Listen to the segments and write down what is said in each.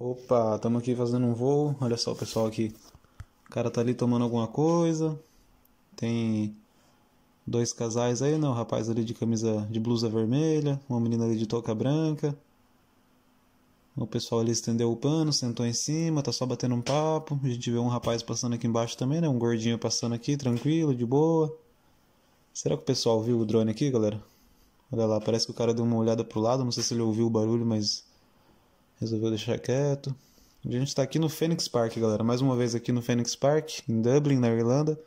Opa, estamos aqui fazendo um voo. Olha só o pessoal aqui. O cara tá ali tomando alguma coisa. Tem dois casais aí, né? O rapaz ali de camisa de blusa vermelha, uma menina ali de touca branca. O pessoal ali estendeu o pano, sentou em cima, tá só batendo um papo. A gente vê um rapaz passando aqui embaixo também, né? Um gordinho passando aqui, tranquilo, de boa. Será que o pessoal viu o drone aqui, galera? Olha lá, parece que o cara deu uma olhada pro lado, não sei se ele ouviu o barulho, mas resolveu deixar quieto. A gente está aqui no Phoenix Park, galera. Mais uma vez aqui no Phoenix Park, em Dublin, na Irlanda.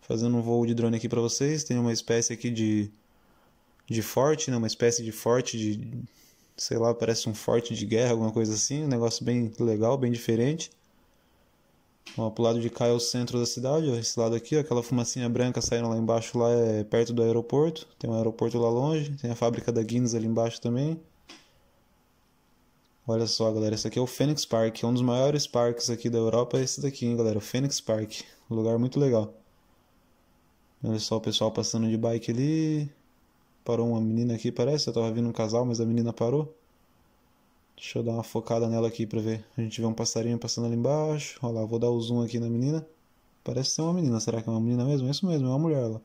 Fazendo um voo de drone aqui para vocês. Tem uma espécie aqui de de forte, né? Uma espécie de forte de sei lá, parece um forte de guerra, alguma coisa assim, um negócio bem legal, bem diferente. Ó, pro lado de cá é o centro da cidade, ó, esse lado aqui, ó, aquela fumacinha branca saindo lá embaixo lá é perto do aeroporto, tem um aeroporto lá longe, tem a fábrica da Guinness ali embaixo também. Olha só, galera, esse aqui é o Phoenix Park, é um dos maiores parques aqui da Europa, é esse daqui, hein, galera, o Phoenix Park, um lugar muito legal. Olha só o pessoal passando de bike ali, parou uma menina aqui, parece, eu tava vindo um casal, mas a menina parou. Deixa eu dar uma focada nela aqui pra ver, a gente vê um passarinho passando ali embaixo, olha lá, vou dar o zoom aqui na menina. Parece ser uma menina, será que é uma menina mesmo? É isso mesmo, é uma mulher lá.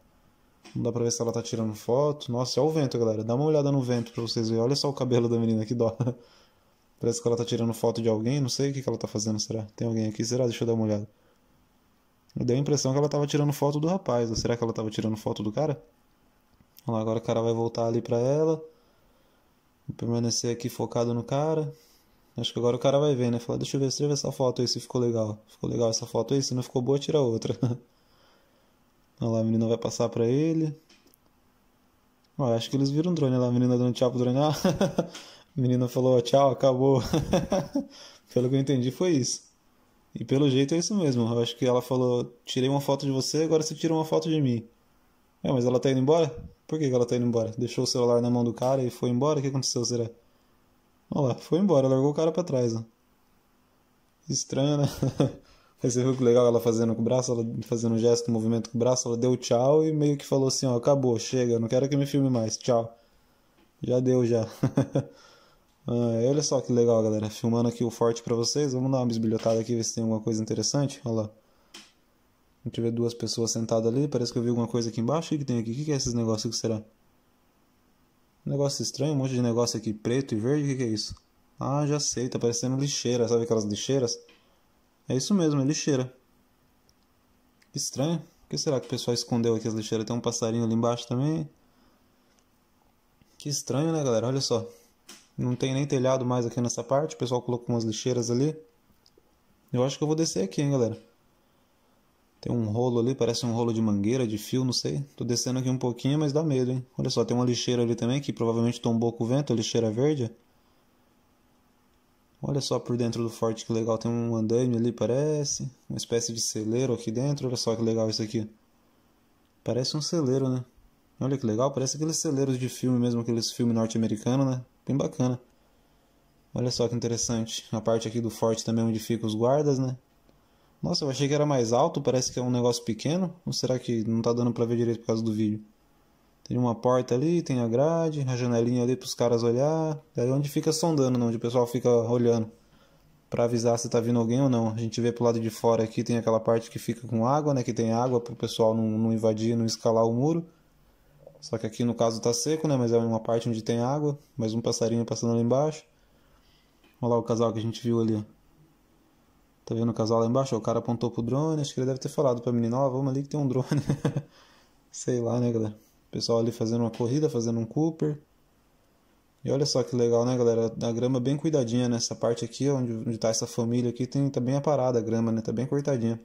Não dá pra ver se ela tá tirando foto. Nossa, é o vento, galera. Dá uma olhada no vento pra vocês verem. Olha só o cabelo da menina, que dó. Parece que ela tá tirando foto de alguém, não sei o que, que ela tá fazendo, será? Tem alguém aqui, será? Deixa eu dar uma olhada. Deu a impressão que ela tava tirando foto do rapaz, ou será que ela tava tirando foto do cara? Olha lá, agora o cara vai voltar ali pra ela. Vou permanecer aqui focado no cara. Acho que agora o cara vai ver, né? Falar, deixa eu ver, deixa eu ver essa foto aí, se ficou legal. Ficou legal essa foto aí? Se não ficou boa, tira outra. Olha lá, a menina vai passar pra ele. Olha, acho que eles viram um drone. lá, a menina dando tchau pro drone. Ah, A menina falou, tchau, acabou. pelo que eu entendi, foi isso. E pelo jeito é isso mesmo. Eu acho que ela falou, tirei uma foto de você, agora você tira uma foto de mim. É, mas ela tá indo embora? Por que, ela tá indo embora? Deixou o celular na mão do cara e foi embora? O que aconteceu, será? Olha lá, foi embora, largou o cara pra trás, né? Estranho, né? Aí você viu que legal ela fazendo com o braço, ela fazendo um gesto, um movimento com o braço, ela deu tchau e meio que falou assim, ó, acabou, chega, não quero que me filme mais, tchau. Já deu, já. Ah, olha só que legal, galera. Filmando aqui o forte para vocês. Vamos dar uma bisbilhotada aqui, ver se tem alguma coisa interessante. Olha lá. A gente vê duas pessoas sentadas ali. Parece que eu vi alguma coisa aqui embaixo. O que tem aqui? O que é esses negócios? O que será? Um negócio estranho, um monte de negócio aqui preto e verde. O que é isso? Ah, já sei. Tá parecendo lixeira. Sabe aquelas lixeiras? É isso mesmo, é lixeira. Que estranho. O que será que o pessoal escondeu aqui as lixeiras? Tem um passarinho ali embaixo também. Que estranho, né, galera? Olha só. Não tem nem telhado mais aqui nessa parte. O pessoal colocou umas lixeiras ali. Eu acho que eu vou descer aqui, hein, galera. Tem um rolo ali, parece um rolo de mangueira, de fio, não sei. Tô descendo aqui um pouquinho, mas dá medo, hein. Olha só, tem uma lixeira ali também que provavelmente tombou com o vento, a lixeira verde. Olha só por dentro do forte que legal, tem um andaime ali, parece. Uma espécie de celeiro aqui dentro, olha só que legal isso aqui. Parece um celeiro, né? Olha que legal, parece aqueles celeiros de filme mesmo, aqueles filmes norte-americanos, né? bem bacana. Olha só que interessante. A parte aqui do forte também é onde fica os guardas, né? Nossa, eu achei que era mais alto, parece que é um negócio pequeno. Ou será que não tá dando pra ver direito por causa do vídeo? Tem uma porta ali, tem a grade, a janelinha ali pros caras olhar. Daí é onde fica sondando, né? onde o pessoal fica olhando. Pra avisar se tá vindo alguém ou não. A gente vê pro lado de fora aqui, tem aquela parte que fica com água, né? Que tem água pro pessoal não, não invadir, não escalar o muro. Só que aqui no caso está seco, né? Mas é uma parte onde tem água. Mais um passarinho passando ali embaixo. Olha lá o casal que a gente viu ali. Tá vendo o casal lá embaixo? O cara apontou pro drone. Acho que ele deve ter falado pra menina: Ó, oh, vamos ali que tem um drone. Sei lá, né, galera? O pessoal ali fazendo uma corrida, fazendo um Cooper. E olha só que legal, né, galera? A grama bem cuidadinha nessa parte aqui, onde, onde tá essa família aqui, tem, tá bem aparada a grama, né? Tá bem cortadinha.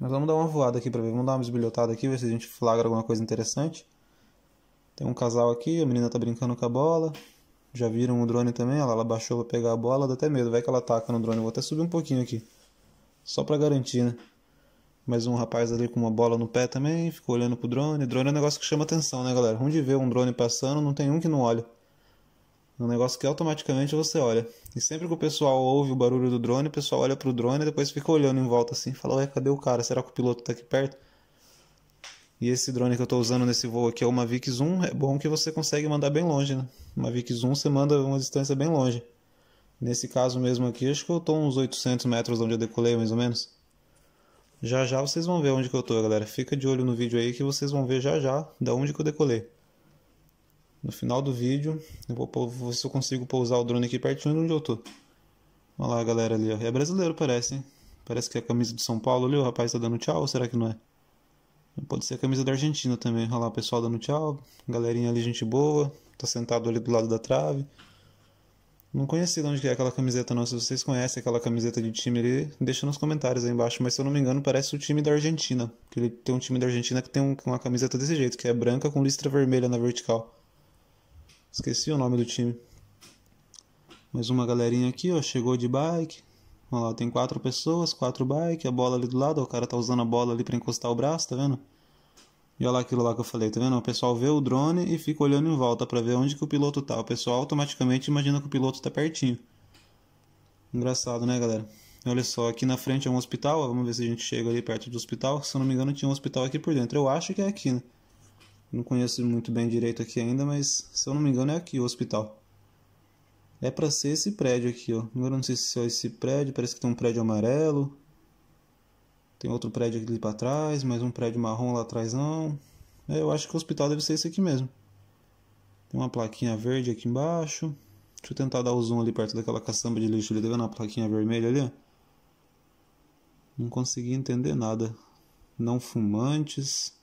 Nós vamos dar uma voada aqui pra ver, vamos dar uma esbilhotada aqui, ver se a gente flagra alguma coisa interessante. Tem um casal aqui, a menina tá brincando com a bola. Já viram o drone também? Ela, ela baixou pra pegar a bola, dá até medo. Vai que ela ataca no drone. Vou até subir um pouquinho aqui. Só pra garantir, né? Mais um rapaz ali com uma bola no pé também, ficou olhando pro drone. Drone é um negócio que chama atenção, né, galera? Onde vê um drone passando, não tem um que não olha. É um negócio que automaticamente você olha. E sempre que o pessoal ouve o barulho do drone, o pessoal olha pro drone e depois fica olhando em volta assim, fala, ué, cadê o cara? Será que o piloto tá aqui perto? E esse drone que eu estou usando nesse voo aqui é o Mavic Zoom. É bom que você consegue mandar bem longe, né? Mavic Zoom você manda uma distância bem longe. Nesse caso mesmo aqui, acho que eu estou uns 800 metros de onde eu decolei, mais ou menos. Já já vocês vão ver onde que eu estou, galera. Fica de olho no vídeo aí que vocês vão ver já já da onde que eu decolei. No final do vídeo, eu vou ver se eu consigo pousar o drone aqui pertinho de onde eu estou. Olha lá, galera ali, ó. É brasileiro, parece, hein? Parece que é a camisa de São Paulo ali, o rapaz está dando tchau, ou será que não é? Pode ser a camisa da Argentina também. Olha lá, o pessoal dando tchau. Galerinha ali, gente boa. Tá sentado ali do lado da trave. Não conheci de onde é aquela camiseta, não. Se vocês conhecem aquela camiseta de time ali, deixa nos comentários aí embaixo. Mas se eu não me engano, parece o time da Argentina. Que ele tem um time da Argentina que tem um, uma camiseta desse jeito, que é branca com listra vermelha na vertical. Esqueci o nome do time. Mais uma galerinha aqui, ó. Chegou de bike. Olha lá, tem quatro pessoas, quatro bike, a bola ali do lado, o cara tá usando a bola ali para encostar o braço, tá vendo? E olha lá aquilo lá que eu falei, tá vendo? O pessoal vê o drone e fica olhando em volta para ver onde que o piloto tá. O pessoal automaticamente imagina que o piloto tá pertinho. Engraçado, né, galera? Olha só, aqui na frente é um hospital, vamos ver se a gente chega ali perto do hospital. Se eu não me engano, tinha um hospital aqui por dentro. Eu acho que é aqui, né? Não conheço muito bem direito aqui ainda, mas se eu não me engano é aqui o hospital é para ser esse prédio aqui, ó. Agora não sei se é esse prédio, parece que tem um prédio amarelo. Tem outro prédio ali para trás, mais um prédio marrom lá atrás não. É, eu acho que o hospital deve ser esse aqui mesmo. Tem uma plaquinha verde aqui embaixo. Deixa eu tentar dar o zoom ali perto daquela caçamba de lixo ali, tá vendo a plaquinha vermelha ali? Não consegui entender nada. Não fumantes.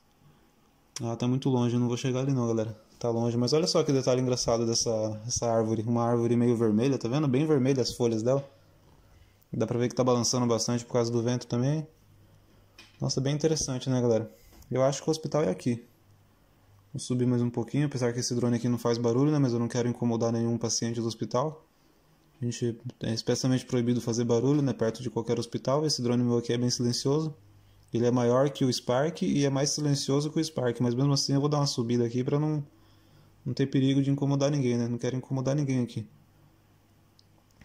Ah, tá muito longe, eu não vou chegar ali não, galera. Tá longe, mas olha só que detalhe engraçado dessa essa árvore. Uma árvore meio vermelha, tá vendo? Bem vermelha as folhas dela. Dá pra ver que tá balançando bastante por causa do vento também. Nossa, bem interessante, né, galera? Eu acho que o hospital é aqui. Vou subir mais um pouquinho, apesar que esse drone aqui não faz barulho, né? Mas eu não quero incomodar nenhum paciente do hospital. A gente é especialmente proibido fazer barulho, né? Perto de qualquer hospital. Esse drone meu aqui é bem silencioso. Ele é maior que o Spark e é mais silencioso que o Spark, mas mesmo assim eu vou dar uma subida aqui para não, não ter perigo de incomodar ninguém, né? Não quero incomodar ninguém aqui.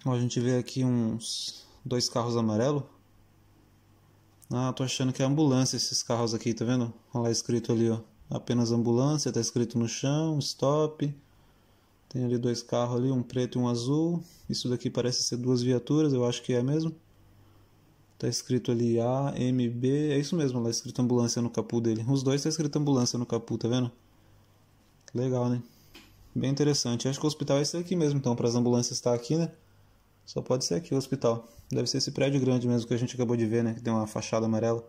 Ó, a gente vê aqui uns dois carros amarelos. Ah, tô achando que é ambulância esses carros aqui, tá vendo? Olha lá escrito ali, ó. Apenas ambulância, tá escrito no chão, stop. Tem ali dois carros ali, um preto e um azul. Isso daqui parece ser duas viaturas, eu acho que é mesmo. Tá escrito ali A, M, B. É isso mesmo, lá escrito ambulância no capu dele. Os dois tá escrito ambulância no capu, tá vendo? Legal, né? Bem interessante. acho que o hospital é esse aqui mesmo, então, para as ambulâncias estar aqui, né? Só pode ser aqui o hospital. Deve ser esse prédio grande mesmo que a gente acabou de ver, né? Que tem uma fachada amarela.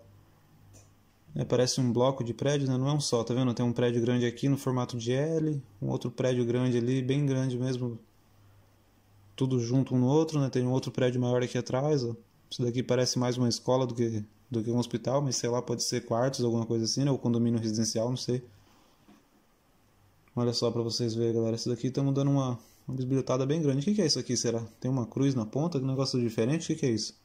É, parece um bloco de prédio, né? Não é um só, tá vendo? Tem um prédio grande aqui no formato de L, um outro prédio grande ali, bem grande mesmo. Tudo junto um no outro, né? Tem um outro prédio maior aqui atrás, ó. Isso daqui parece mais uma escola do que, do que um hospital, mas sei lá, pode ser quartos, alguma coisa assim, né? Ou condomínio residencial, não sei. Olha só para vocês verem, galera. Isso daqui tá estamos dando uma, uma bisbilhotada bem grande. O que, que, é isso aqui, será? Tem uma cruz na ponta? Que negócio diferente? O que, que é isso?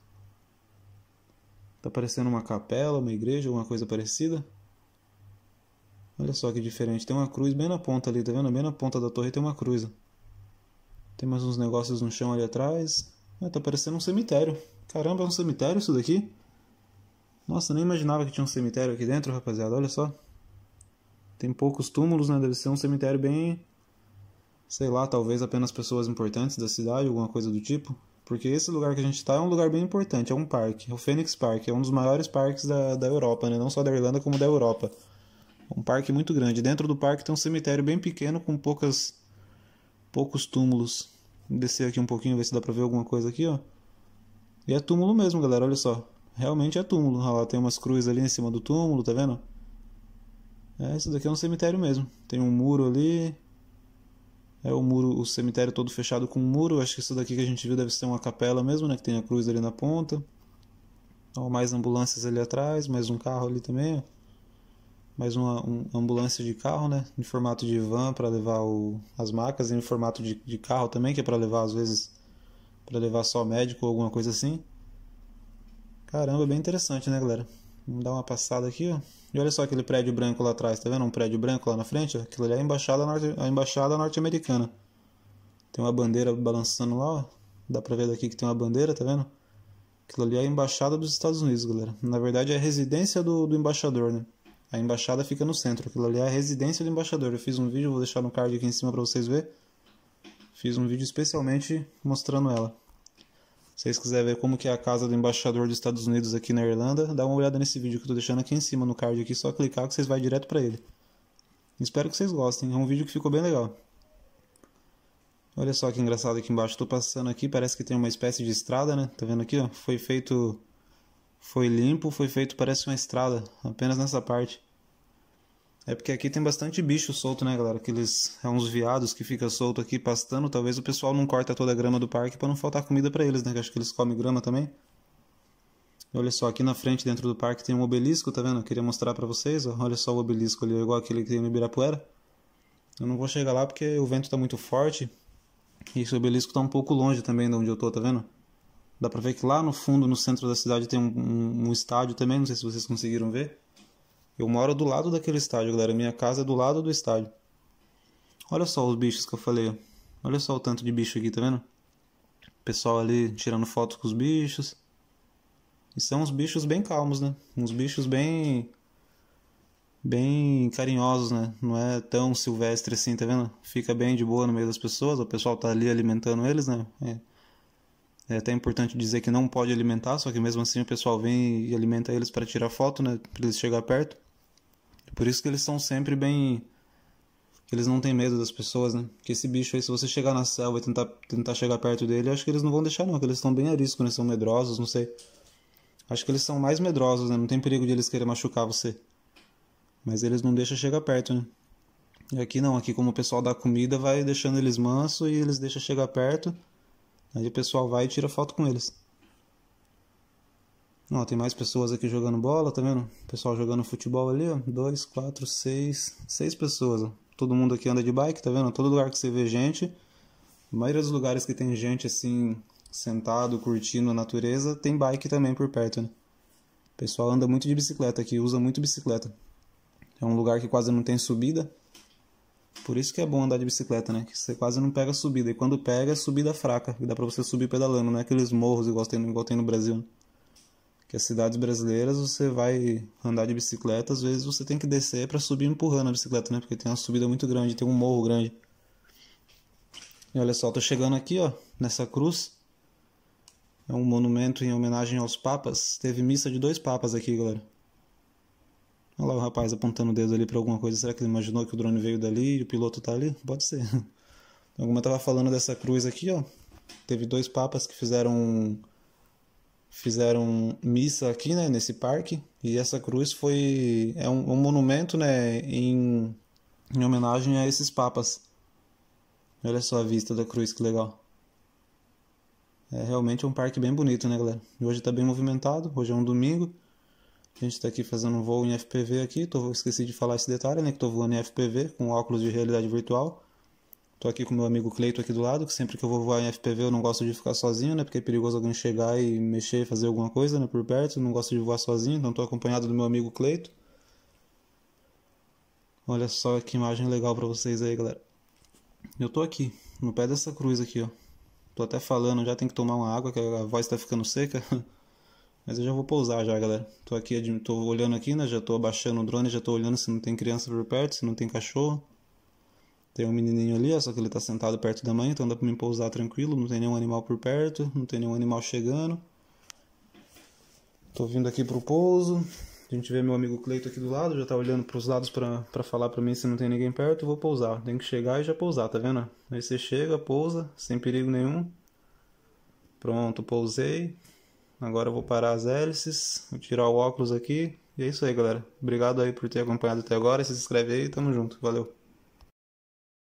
Tá parecendo uma capela, uma igreja, alguma coisa parecida? Olha só que diferente. Tem uma cruz bem na ponta ali, tá vendo? Bem na ponta da torre tem uma cruz. Tem mais uns negócios no chão ali atrás. Ah, tá parecendo um cemitério. Caramba, é um cemitério isso daqui? Nossa, nem imaginava que tinha um cemitério aqui dentro, rapaziada. Olha só. Tem poucos túmulos, né? Deve ser um cemitério bem. Sei lá, talvez apenas pessoas importantes da cidade, alguma coisa do tipo. Porque esse lugar que a gente está é um lugar bem importante, é um parque. É o Phoenix Park, é um dos maiores parques da, da Europa, né? Não só da Irlanda, como da Europa. um parque muito grande. Dentro do parque tem um cemitério bem pequeno com poucas poucos túmulos. Vou descer aqui um pouquinho, ver se dá pra ver alguma coisa aqui, ó. E é túmulo mesmo, galera, olha só. Realmente é túmulo. Olha lá, tem umas cruzes ali em cima do túmulo, tá vendo? É, isso daqui é um cemitério mesmo. Tem um muro ali. É o muro, o cemitério todo fechado com um muro. Acho que isso daqui que a gente viu deve ser uma capela mesmo, né? Que tem a cruz ali na ponta. Ó, mais ambulâncias ali atrás, mais um carro ali também. Ó. Mais uma, ambulância de carro, né? Em formato de van para levar o, as macas e em formato de, de carro também, que é para levar às vezes para levar só ao médico ou alguma coisa assim. Caramba, bem interessante, né, galera? Vamos dar uma passada aqui, ó. E olha só aquele prédio branco lá atrás, tá vendo? Um prédio branco lá na frente, ó. Aquilo ali é a embaixada, norte... a embaixada norte-americana. Tem uma bandeira balançando lá, ó. Dá pra ver daqui que tem uma bandeira, tá vendo? Aquilo ali é a embaixada dos Estados Unidos, galera. Na verdade é a residência do, do embaixador, né? A embaixada fica no centro. Aquilo ali é a residência do embaixador. Eu fiz um vídeo, vou deixar no card aqui em cima para vocês verem. Fiz um vídeo especialmente mostrando ela. Se vocês quiserem ver como que é a casa do embaixador dos Estados Unidos aqui na Irlanda, dá uma olhada nesse vídeo que eu tô deixando aqui em cima no card aqui, só clicar que vocês vai direto para ele. Espero que vocês gostem, é um vídeo que ficou bem legal. Olha só que engraçado aqui embaixo, estou passando aqui, parece que tem uma espécie de estrada, né? Tá vendo aqui, ó? Foi feito foi limpo, foi feito parece uma estrada, apenas nessa parte. É porque aqui tem bastante bicho solto, né, galera? Aqueles é uns viados que fica solto aqui pastando. Talvez o pessoal não corta toda a grama do parque para não faltar comida para eles, né? Que acho que eles comem grama também. Olha só, aqui na frente, dentro do parque, tem um obelisco, tá vendo? Eu queria mostrar para vocês. Ó. Olha só o obelisco ali, igual aquele que tem no Ibirapuera. Eu não vou chegar lá porque o vento tá muito forte. E esse obelisco tá um pouco longe também de onde eu tô, tá vendo? Dá pra ver que lá no fundo, no centro da cidade, tem um, um, um estádio também. Não sei se vocês conseguiram ver. Eu moro do lado daquele estádio, galera. Minha casa é do lado do estádio. Olha só os bichos que eu falei. Olha só o tanto de bicho aqui, tá vendo? Pessoal ali tirando fotos com os bichos. E são uns bichos bem calmos, né? Uns bichos bem. bem carinhosos, né? Não é tão silvestre assim, tá vendo? Fica bem de boa no meio das pessoas, o pessoal tá ali alimentando eles, né? É, é até importante dizer que não pode alimentar, só que mesmo assim o pessoal vem e alimenta eles para tirar foto, né? Pra eles chegar perto. Por isso que eles são sempre bem. Eles não têm medo das pessoas, né? Que esse bicho aí, se você chegar na selva e tentar, tentar chegar perto dele, acho que eles não vão deixar, não. Que eles estão bem arisco, né? São medrosos, não sei. Acho que eles são mais medrosos, né? Não tem perigo de eles querer machucar você. Mas eles não deixam chegar perto, né? E aqui não, aqui como o pessoal dá comida, vai deixando eles manso e eles deixam chegar perto. Aí o pessoal vai e tira foto com eles. Não, tem mais pessoas aqui jogando bola, tá vendo? Pessoal jogando futebol ali, ó. Dois, quatro, seis, seis pessoas. Ó. Todo mundo aqui anda de bike, tá vendo? Todo lugar que você vê gente, a maioria dos lugares que tem gente assim, sentado, curtindo a natureza, tem bike também por perto, né? O pessoal anda muito de bicicleta aqui, usa muito bicicleta. É um lugar que quase não tem subida. Por isso que é bom andar de bicicleta, né? Que você quase não pega subida. E quando pega, é subida fraca. Que dá pra você subir pedalando, não é aqueles morros igual tem, igual tem no Brasil. Né? que as cidades brasileiras você vai andar de bicicleta, às vezes você tem que descer para subir empurrando a bicicleta, né? Porque tem uma subida muito grande, tem um morro grande. E olha só, tô chegando aqui, ó, nessa cruz. É um monumento em homenagem aos papas. Teve missa de dois papas aqui, galera. Olha lá o rapaz apontando o dedo ali para alguma coisa. Será que ele imaginou que o drone veio dali e o piloto tá ali? Pode ser. Alguma então, tava falando dessa cruz aqui, ó. Teve dois papas que fizeram fizeram missa aqui, né, nesse parque. E essa cruz foi é um, um monumento, né, em, em homenagem a esses papas. Olha só a vista da cruz, que legal. É realmente é um parque bem bonito, né, galera? Hoje tá bem movimentado, hoje é um domingo. A gente tá aqui fazendo um voo em FPV aqui, tô, esqueci de falar esse detalhe, né, que tô voando em FPV com óculos de realidade virtual. Tô aqui com meu amigo Cleito aqui do lado, que sempre que eu vou voar em FPV eu não gosto de ficar sozinho, né? Porque é perigoso alguém chegar e mexer, fazer alguma coisa, né? Por perto, eu não gosto de voar sozinho, então tô acompanhado do meu amigo Cleito. Olha só que imagem legal para vocês aí, galera. Eu tô aqui, no pé dessa cruz aqui, ó. Tô até falando, já tem que tomar uma água, que a voz tá ficando seca. Mas eu já vou pousar já, galera. Tô aqui, tô olhando aqui, né? Já tô abaixando o drone, já tô olhando se não tem criança por perto, se não tem cachorro. Tem um menininho ali, ó, só que ele tá sentado perto da mãe, então dá pra mim pousar tranquilo, não tem nenhum animal por perto, não tem nenhum animal chegando. Tô vindo aqui pro pouso. A gente vê meu amigo Cleito aqui do lado, já tá olhando pros lados para falar para mim se não tem ninguém perto, vou pousar. Tem que chegar e já pousar, tá vendo? Aí você chega, pousa, sem perigo nenhum. Pronto, pousei. Agora eu vou parar as hélices, vou tirar o óculos aqui. E é isso aí, galera. Obrigado aí por ter acompanhado até agora. Se inscreve aí, tamo junto. Valeu.